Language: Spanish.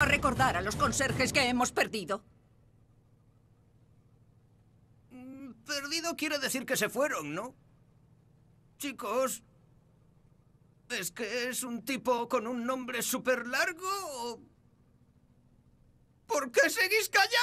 A recordar a los conserjes que hemos perdido. Mm, perdido quiere decir que se fueron, ¿no? Chicos, ¿es que es un tipo con un nombre súper largo? ¿Por qué seguís callando?